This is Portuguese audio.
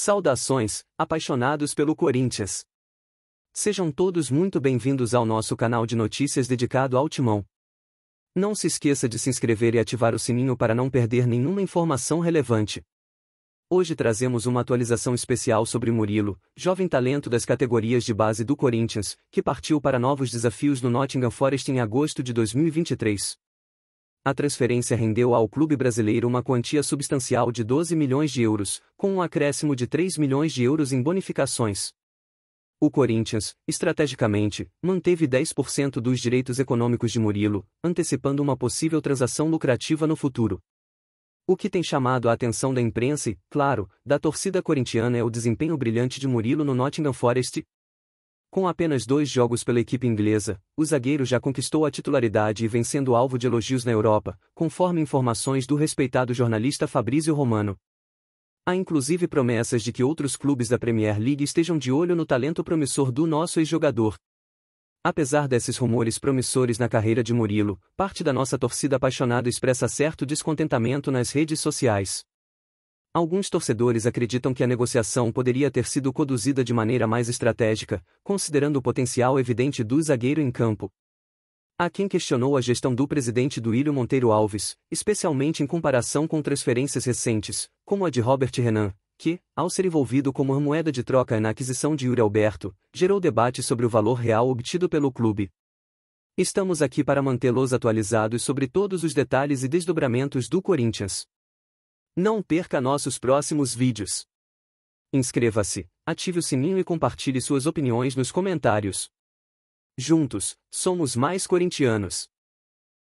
Saudações, apaixonados pelo Corinthians. Sejam todos muito bem-vindos ao nosso canal de notícias dedicado ao Timão. Não se esqueça de se inscrever e ativar o sininho para não perder nenhuma informação relevante. Hoje trazemos uma atualização especial sobre Murilo, jovem talento das categorias de base do Corinthians, que partiu para novos desafios no Nottingham Forest em agosto de 2023. A transferência rendeu ao clube brasileiro uma quantia substancial de 12 milhões de euros, com um acréscimo de 3 milhões de euros em bonificações. O Corinthians, estrategicamente, manteve 10% dos direitos econômicos de Murilo, antecipando uma possível transação lucrativa no futuro. O que tem chamado a atenção da imprensa e, claro, da torcida corintiana é o desempenho brilhante de Murilo no Nottingham Forest, com apenas dois jogos pela equipe inglesa, o zagueiro já conquistou a titularidade e vem sendo alvo de elogios na Europa, conforme informações do respeitado jornalista Fabrício Romano. Há inclusive promessas de que outros clubes da Premier League estejam de olho no talento promissor do nosso ex-jogador. Apesar desses rumores promissores na carreira de Murilo, parte da nossa torcida apaixonada expressa certo descontentamento nas redes sociais. Alguns torcedores acreditam que a negociação poderia ter sido conduzida de maneira mais estratégica, considerando o potencial evidente do zagueiro em campo. Há quem questionou a gestão do presidente do Ilho Monteiro Alves, especialmente em comparação com transferências recentes, como a de Robert Renan, que, ao ser envolvido como moeda de troca na aquisição de Yuri Alberto, gerou debate sobre o valor real obtido pelo clube. Estamos aqui para mantê-los atualizados sobre todos os detalhes e desdobramentos do Corinthians. Não perca nossos próximos vídeos. Inscreva-se, ative o sininho e compartilhe suas opiniões nos comentários. Juntos, somos mais corintianos.